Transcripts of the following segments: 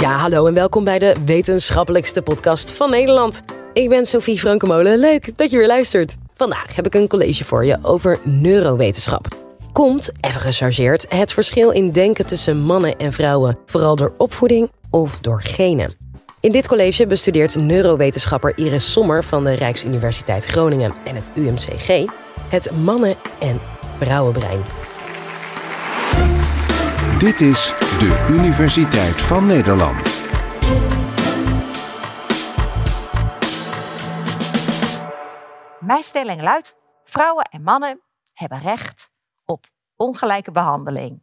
Ja, hallo en welkom bij de wetenschappelijkste podcast van Nederland. Ik ben Sophie Frankemolen. Leuk dat je weer luistert. Vandaag heb ik een college voor je over neurowetenschap. Komt, even gechargeerd, het verschil in denken tussen mannen en vrouwen vooral door opvoeding of door genen? In dit college bestudeert neurowetenschapper Iris Sommer van de Rijksuniversiteit Groningen en het UMCG het mannen- en vrouwenbrein. Dit is de Universiteit van Nederland. Mijn stelling luidt: vrouwen en mannen hebben recht op ongelijke behandeling.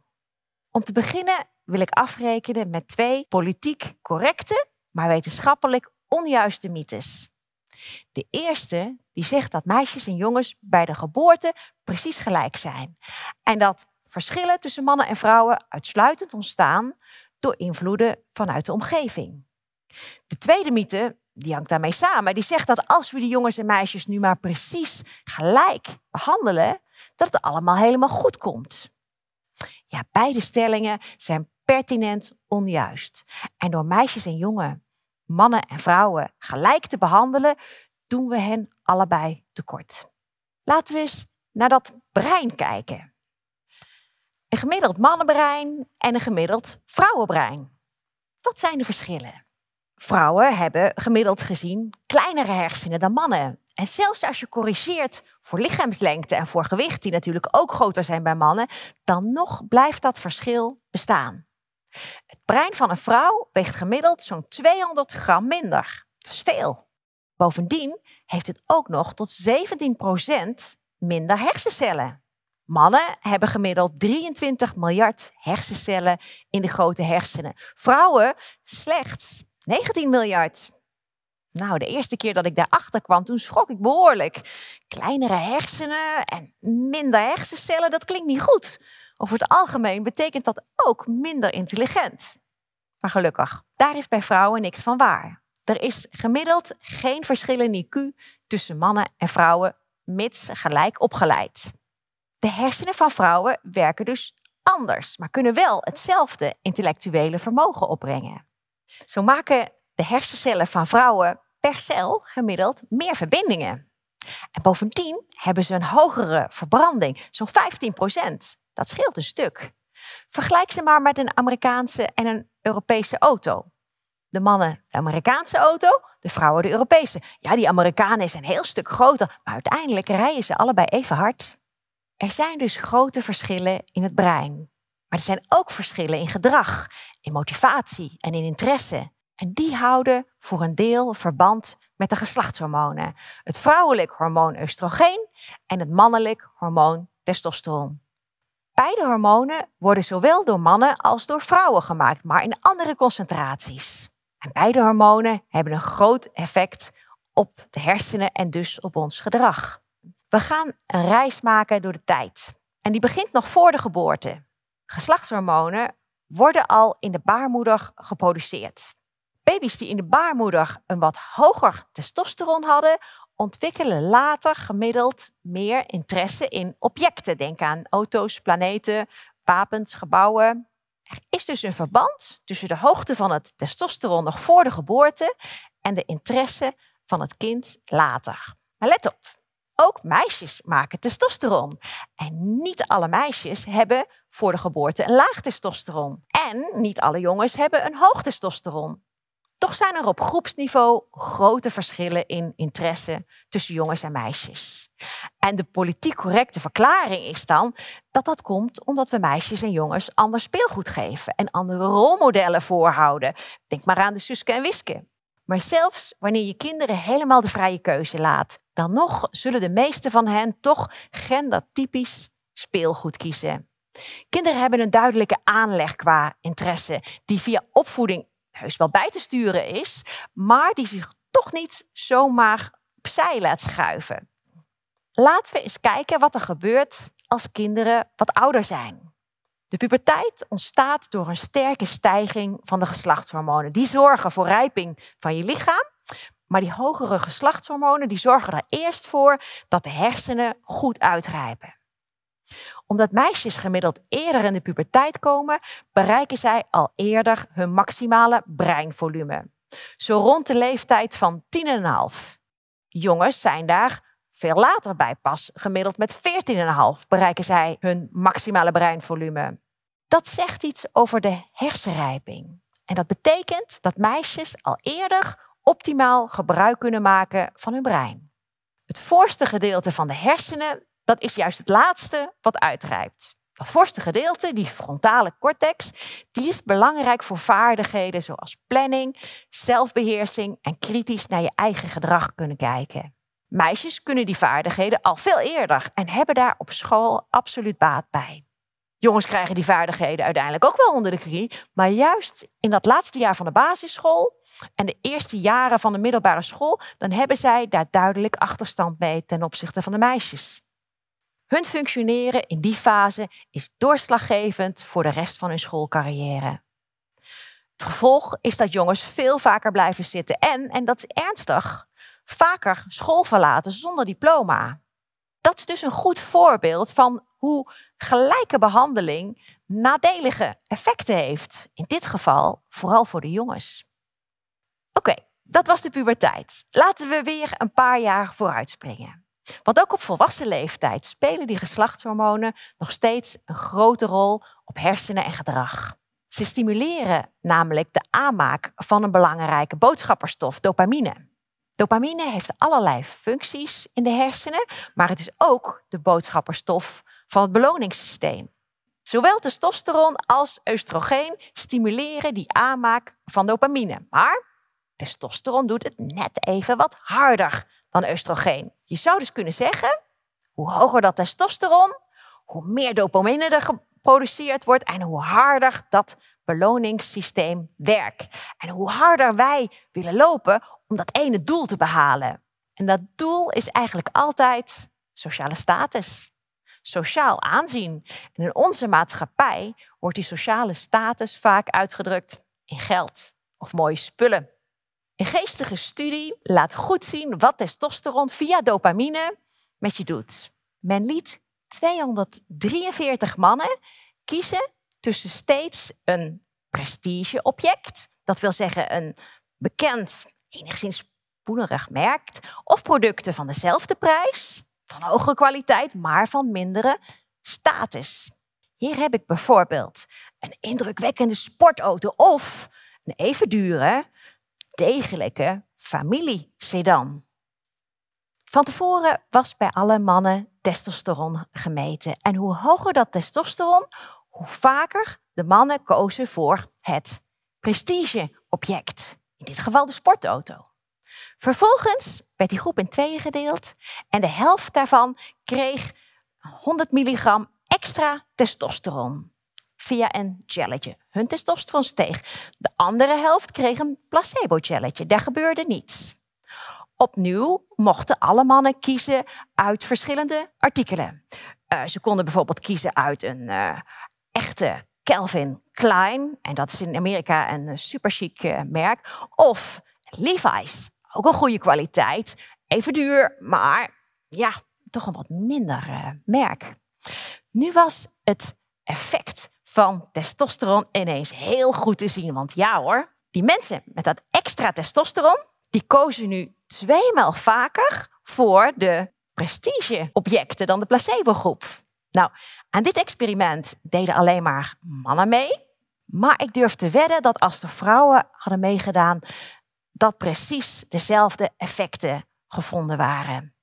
Om te beginnen wil ik afrekenen met twee politiek correcte, maar wetenschappelijk onjuiste mythes. De eerste die zegt dat meisjes en jongens bij de geboorte precies gelijk zijn en dat verschillen tussen mannen en vrouwen uitsluitend ontstaan door invloeden vanuit de omgeving. De tweede mythe, die hangt daarmee samen, die zegt dat als we de jongens en meisjes nu maar precies gelijk behandelen, dat het allemaal helemaal goed komt. Ja, beide stellingen zijn pertinent onjuist. En door meisjes en jongen, mannen en vrouwen gelijk te behandelen, doen we hen allebei tekort. Laten we eens naar dat brein kijken. Een gemiddeld mannenbrein en een gemiddeld vrouwenbrein. Wat zijn de verschillen? Vrouwen hebben gemiddeld gezien kleinere hersenen dan mannen. En zelfs als je corrigeert voor lichaamslengte en voor gewicht, die natuurlijk ook groter zijn bij mannen, dan nog blijft dat verschil bestaan. Het brein van een vrouw weegt gemiddeld zo'n 200 gram minder. Dat is veel. Bovendien heeft het ook nog tot 17% minder hersencellen. Mannen hebben gemiddeld 23 miljard hersencellen in de grote hersenen. Vrouwen slechts 19 miljard. Nou, de eerste keer dat ik daarachter kwam, toen schrok ik behoorlijk. Kleinere hersenen en minder hersencellen, dat klinkt niet goed. Over het algemeen betekent dat ook minder intelligent. Maar gelukkig, daar is bij vrouwen niks van waar. Er is gemiddeld geen verschil in IQ tussen mannen en vrouwen, mits gelijk opgeleid. De hersenen van vrouwen werken dus anders, maar kunnen wel hetzelfde intellectuele vermogen opbrengen. Zo maken de hersencellen van vrouwen per cel gemiddeld meer verbindingen. En bovendien hebben ze een hogere verbranding, zo'n 15 Dat scheelt een stuk. Vergelijk ze maar met een Amerikaanse en een Europese auto. De mannen de Amerikaanse auto, de vrouwen de Europese. Ja, die Amerikanen zijn een heel stuk groter, maar uiteindelijk rijden ze allebei even hard. Er zijn dus grote verschillen in het brein. Maar er zijn ook verschillen in gedrag, in motivatie en in interesse. En die houden voor een deel verband met de geslachtshormonen. Het vrouwelijk hormoon oestrogeen en het mannelijk hormoon testosteron. Beide hormonen worden zowel door mannen als door vrouwen gemaakt, maar in andere concentraties. En beide hormonen hebben een groot effect op de hersenen en dus op ons gedrag. We gaan een reis maken door de tijd. En die begint nog voor de geboorte. Geslachtshormonen worden al in de baarmoeder geproduceerd. Baby's die in de baarmoeder een wat hoger testosteron hadden, ontwikkelen later gemiddeld meer interesse in objecten. Denk aan auto's, planeten, wapens, gebouwen. Er is dus een verband tussen de hoogte van het testosteron nog voor de geboorte en de interesse van het kind later. Maar let op, ook meisjes maken testosteron. En niet alle meisjes hebben voor de geboorte een laag testosteron. En niet alle jongens hebben een hoog testosteron. Toch zijn er op groepsniveau grote verschillen in interesse tussen jongens en meisjes. En de politiek correcte verklaring is dan dat dat komt omdat we meisjes en jongens ander speelgoed geven en andere rolmodellen voorhouden. Denk maar aan de Suske en Wiske. Maar zelfs wanneer je kinderen helemaal de vrije keuze laat, dan nog zullen de meeste van hen toch gendertypisch speelgoed kiezen. Kinderen hebben een duidelijke aanleg qua interesse, die via opvoeding heus wel bij te sturen is, maar die zich toch niet zomaar opzij laat schuiven. Laten we eens kijken wat er gebeurt als kinderen wat ouder zijn. De puberteit ontstaat door een sterke stijging van de geslachtshormonen. Die zorgen voor rijping van je lichaam. Maar die hogere geslachtshormonen die zorgen er eerst voor dat de hersenen goed uitrijpen. Omdat meisjes gemiddeld eerder in de puberteit komen, bereiken zij al eerder hun maximale breinvolume. Zo rond de leeftijd van 10,5. Jongens zijn daar veel later bij pas. Gemiddeld met 14,5 bereiken zij hun maximale breinvolume. Dat zegt iets over de hersenrijping. En dat betekent dat meisjes al eerder optimaal gebruik kunnen maken van hun brein. Het voorste gedeelte van de hersenen, dat is juist het laatste wat uitrijpt. Dat voorste gedeelte, die frontale cortex, die is belangrijk voor vaardigheden zoals planning, zelfbeheersing en kritisch naar je eigen gedrag kunnen kijken. Meisjes kunnen die vaardigheden al veel eerder en hebben daar op school absoluut baat bij jongens krijgen die vaardigheden uiteindelijk ook wel onder de knie. Maar juist in dat laatste jaar van de basisschool en de eerste jaren van de middelbare school, dan hebben zij daar duidelijk achterstand mee ten opzichte van de meisjes. Hun functioneren in die fase is doorslaggevend voor de rest van hun schoolcarrière. Het gevolg is dat jongens veel vaker blijven zitten en, en dat is ernstig, vaker school verlaten zonder diploma. Dat is dus een goed voorbeeld van hoe gelijke behandeling nadelige effecten heeft. In dit geval vooral voor de jongens. Oké, dat was de puberteit. Laten we weer een paar jaar vooruitspringen. Want ook op volwassen leeftijd spelen die geslachtshormonen nog steeds een grote rol op hersenen en gedrag. Ze stimuleren namelijk de aanmaak van een belangrijke boodschapperstof, dopamine. Dopamine heeft allerlei functies in de hersenen, maar het is ook de boodschapperstof van het beloningssysteem. Zowel testosteron als oestrogeen stimuleren die aanmaak van dopamine. Maar testosteron doet het net even wat harder dan oestrogeen. Je zou dus kunnen zeggen, hoe hoger dat testosteron, hoe meer dopamine er geproduceerd wordt en hoe harder dat beloningssysteem werkt. En hoe harder wij willen lopen om dat ene doel te behalen. En dat doel is eigenlijk altijd sociale status sociaal aanzien. En in onze maatschappij wordt die sociale status vaak uitgedrukt in geld of mooie spullen. Een geestige studie laat goed zien wat testosteron via dopamine met je doet. Men liet 243 mannen kiezen tussen steeds een prestigeobject, dat wil zeggen een bekend, enigszins poenerig merk, of producten van dezelfde prijs, van hogere kwaliteit, maar van mindere status. Hier heb ik bijvoorbeeld een indrukwekkende sportauto of een even dure, degelijke familiesedan. Van tevoren was bij alle mannen testosteron gemeten. En hoe hoger dat testosteron, hoe vaker de mannen kozen voor het prestigeobject. In dit geval de sportauto. Vervolgens werd die groep in tweeën gedeeld en de helft daarvan kreeg 100 milligram extra testosteron via een gelletje. Hun testosteron steeg. De andere helft kreeg een placebo-gelletje. Daar gebeurde niets. Opnieuw mochten alle mannen kiezen uit verschillende artikelen. Eh, ze konden bijvoorbeeld kiezen uit een eh, echte Calvin Klein, en dat is in Amerika een uh, superchic merk, of Levi's, ook een goede kwaliteit. Even duur, maar ja, toch een wat minder eh, merk. Nu was het effect van testosteron ineens heel goed te zien. Want ja hoor, die mensen met dat extra testosteron, die kozen nu tweemaal vaker voor de prestigeobjecten dan de placebo groep. Nou, aan dit experiment deden alleen maar mannen mee. Maar ik durf te wedden dat als de vrouwen hadden meegedaan, dat precies dezelfde effecten gevonden waren.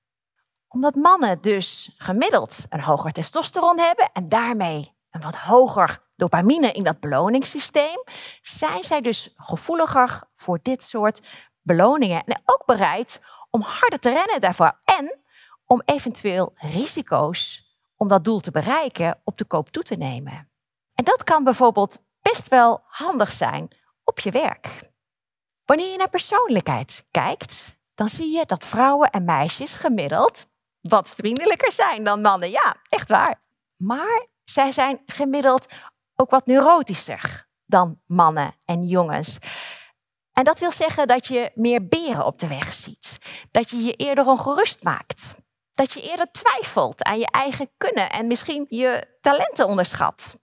Omdat mannen dus gemiddeld een hoger testosteron hebben en daarmee een wat hoger dopamine in dat beloningssysteem, zijn zij dus gevoeliger voor dit soort beloningen en ook bereid om harder te rennen daarvoor en om eventueel risico's om dat doel te bereiken op de koop toe te nemen. En dat kan bijvoorbeeld best wel handig zijn op je werk. Wanneer je naar persoonlijkheid kijkt, dan zie je dat vrouwen en meisjes gemiddeld wat vriendelijker zijn dan mannen. Ja, echt waar. Maar zij zijn gemiddeld ook wat neurotischer dan mannen en jongens. En dat wil zeggen dat je meer beren op de weg ziet. Dat je je eerder ongerust maakt. Dat je eerder twijfelt aan je eigen kunnen en misschien je talenten onderschat.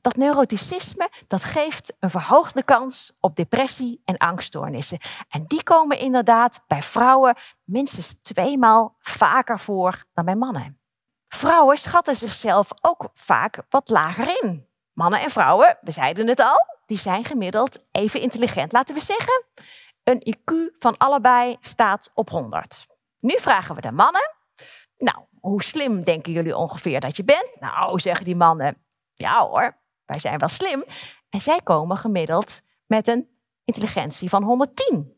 Dat neuroticisme dat geeft een verhoogde kans op depressie en angststoornissen. En die komen inderdaad bij vrouwen minstens tweemaal vaker voor dan bij mannen. Vrouwen schatten zichzelf ook vaak wat lager in. Mannen en vrouwen, we zeiden het al, die zijn gemiddeld even intelligent, laten we zeggen. Een IQ van allebei staat op 100. Nu vragen we de mannen, nou, hoe slim denken jullie ongeveer dat je bent? Nou, zeggen die mannen, ja hoor, wij zijn wel slim. En zij komen gemiddeld met een intelligentie van 110.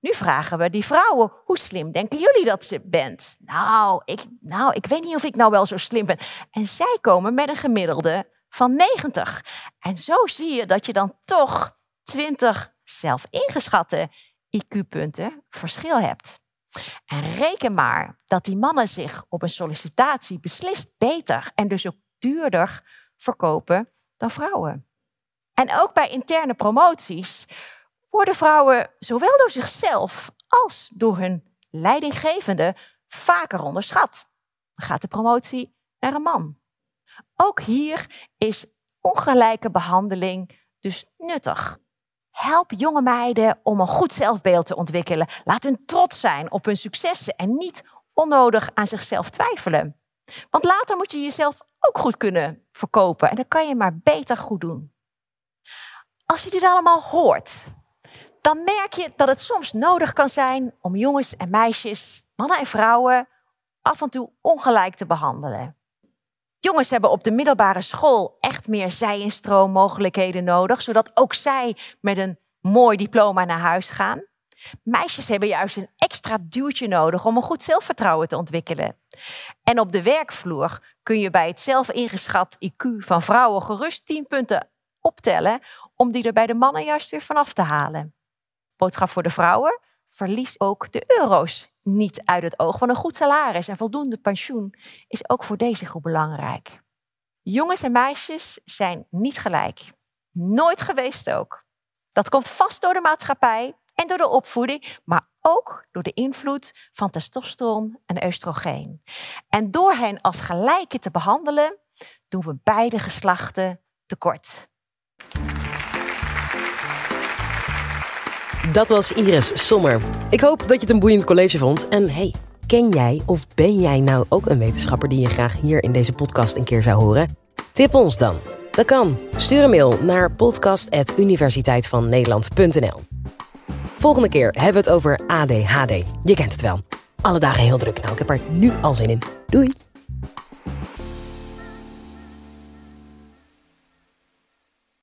Nu vragen we die vrouwen, hoe slim denken jullie dat ze bent? Nou ik, nou, ik weet niet of ik nou wel zo slim ben. En zij komen met een gemiddelde van 90. En zo zie je dat je dan toch 20 zelf ingeschatte IQ-punten verschil hebt. En reken maar dat die mannen zich op een sollicitatie beslist beter en dus ook duurder verkopen dan vrouwen. En ook bij interne promoties worden vrouwen zowel door zichzelf als door hun leidinggevende vaker onderschat. Dan gaat de promotie naar een man. Ook hier is ongelijke behandeling dus nuttig. Help jonge meiden om een goed zelfbeeld te ontwikkelen. Laat hun trots zijn op hun successen en niet onnodig aan zichzelf twijfelen. Want later moet je jezelf ook goed kunnen verkopen. En dan kan je maar beter goed doen. Als je dit allemaal hoort, dan merk je dat het soms nodig kan zijn om jongens en meisjes, mannen en vrouwen af en toe ongelijk te behandelen. Jongens hebben op de middelbare school echt meer zij in nodig, zodat ook zij met een mooi diploma naar huis gaan. Meisjes hebben juist een extra duwtje nodig om een goed zelfvertrouwen te ontwikkelen. En op de werkvloer kun je bij het zelf ingeschat IQ van vrouwen gerust 10 punten optellen om die er bij de mannen juist weer vanaf te halen. Boodschap voor de vrouwen: verlies ook de euro's niet uit het oog, want een goed salaris en voldoende pensioen is ook voor deze groep belangrijk. Jongens en meisjes zijn niet gelijk. Nooit geweest ook. Dat komt vast door de maatschappij en door de opvoeding, maar ook door de invloed van testosteron en oestrogeen. En door hen als gelijken te behandelen, doen we beide geslachten tekort. Dat was Iris Sommer. Ik hoop dat je het een boeiend college vond. En hey, ken jij of ben jij nou ook een wetenschapper die je graag hier in deze podcast een keer zou horen? Tip ons dan. Dat kan. Stuur een mail naar podcast@universiteitvannederland.nl. Volgende keer hebben we het over ADHD. Je kent het wel. Alle dagen heel druk. Nou, ik heb er nu al zin in. Doei!